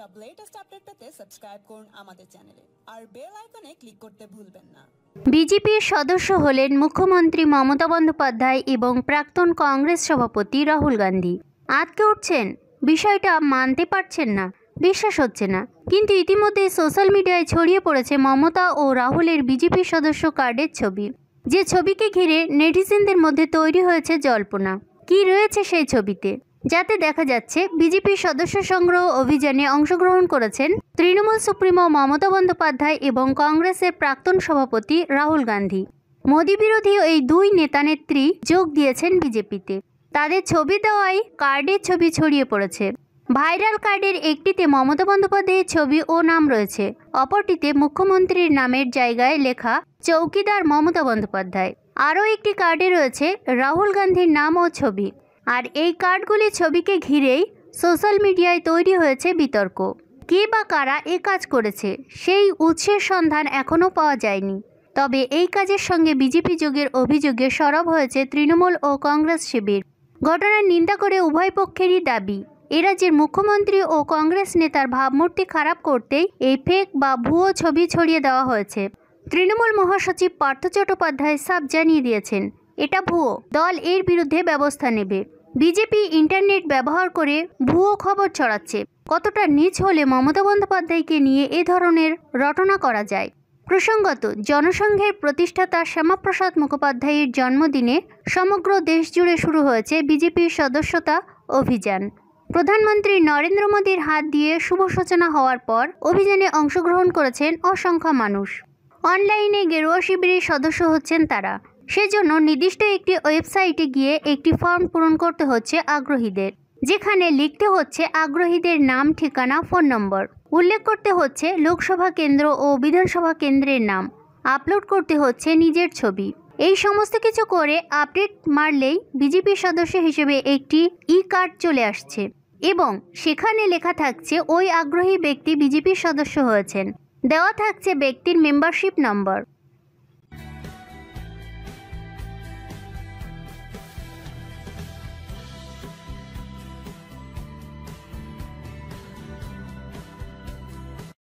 সব latest update পেতে subscribe করুন আমাদের চ্যানেলে আর বেল আইকনে ক্লিক করতে ভুলবেন না বিজেপির সদস্য হলেন মুখ্যমন্ত্রী মমতা বন্দ্যোপাধ্যায় এবং প্রাক্তন কংগ্রেস সভাপতি রাহুল গান্ধী আটকে উঠছেন বিষয়টা মানতে পারছেন না বিশ্বাস হচ্ছে না কিন্তু ইতিমধ্যে সোশ্যাল মিডিয়ায় ছড়িয়ে পড়েছে মমতা ও রাহুলের বিজেপি সদস্য কার্ডের ছবি যে ছবিকে ঘিরে নেটিজেনদের মধ্যে তৈরি হয়েছে জল্পনা কি রয়েছে সেই ছবিতে যাতে দেখা যাচ্ছে বিজেপির সদস্য সংগ্রহ অভিযানে অংশগ্রহণ করেছেন তৃণমূল সুপ্রিমো মমতা বন্দ্যোপাধ্যায় এবং কংগ্রেসের প্রাক্তন সভাপতি রাহুল গান্ধী মোদী বিরোধী এই দুই নেতা নেত্রী যোগ দিয়েছেন বিজেপিতে তাদের ছবি দেওয়ায় কার্ডের ছবি ছড়িয়ে পড়েছে ভাইরাল কার্ডের একটিতে মমতা বন্দ্যোপাধ্যায়ের ছবি ও নাম রয়েছে অপরটিতে মুখ্যমন্ত্রীর নামের জায়গায় লেখা চৌকিদার মমতা বন্দ্যোপাধ্যায় আরও একটি কার্ডে রয়েছে রাহুল গান্ধীর নাম ও ছবি আর এই কার্ডগুলি ছবিকে ঘিরেই সোশ্যাল মিডিয়ায় তৈরি হয়েছে বিতর্ক কে বা কারা এ কাজ করেছে সেই উৎসের সন্ধান এখনও পাওয়া যায়নি তবে এই কাজের সঙ্গে বিজেপি যোগের অভিযোগে সরব হয়েছে তৃণমূল ও কংগ্রেস শিবির ঘটনার নিন্দা করে উভয় পক্ষেরই দাবি এরাজ্যের মুখ্যমন্ত্রী ও কংগ্রেস নেতার ভাবমূর্তি খারাপ করতেই এই ফেক বা ভুয়ো ছবি ছড়িয়ে দেওয়া হয়েছে তৃণমূল মহাসচিব পার্থ চট্টোপাধ্যায় সাব জানিয়ে দিয়েছেন এটা ভুয়ো দল এর বিরুদ্ধে ব্যবস্থা নেবে বিজেপি ইন্টারনেট ব্যবহার করে ভুয়ো খবর ছড়াচ্ছে কতটা নিচ হলে মমতা বন্দ্যোপাধ্যায়কে নিয়ে এ ধরনের রটনা করা যায় প্রসঙ্গত জনসংঘের প্রতিষ্ঠাতা শ্যামাপ্রসাদ মুখোপাধ্যায়ের জন্মদিনে সমগ্র দেশ জুড়ে শুরু হয়েছে বিজেপির সদস্যতা অভিযান প্রধানমন্ত্রী নরেন্দ্র মোদীর হাত দিয়ে শুভ সূচনা হওয়ার পর অভিযানে অংশগ্রহণ করেছেন অসংখ্য মানুষ অনলাইনে গেরুয়া শিবিরের সদস্য হচ্ছেন তারা সেজন্য নির্দিষ্ট একটি ওয়েবসাইটে গিয়ে একটি ফর্ম পূরণ করতে হচ্ছে আগ্রহীদের যেখানে লিখতে হচ্ছে আগ্রহীদের নাম ঠিকানা ফোন নম্বর উল্লেখ করতে হচ্ছে লোকসভা কেন্দ্র ও বিধানসভা কেন্দ্রের নাম আপলোড করতে হচ্ছে নিজের ছবি এই সমস্ত কিছু করে আপডেট মারলেই বিজেপির সদস্য হিসেবে একটি ই কার্ড চলে আসছে এবং সেখানে লেখা থাকছে ওই আগ্রহী ব্যক্তি বিজেপির সদস্য হয়েছেন দেওয়া থাকছে ব্যক্তির মেম্বারশিপ নম্বর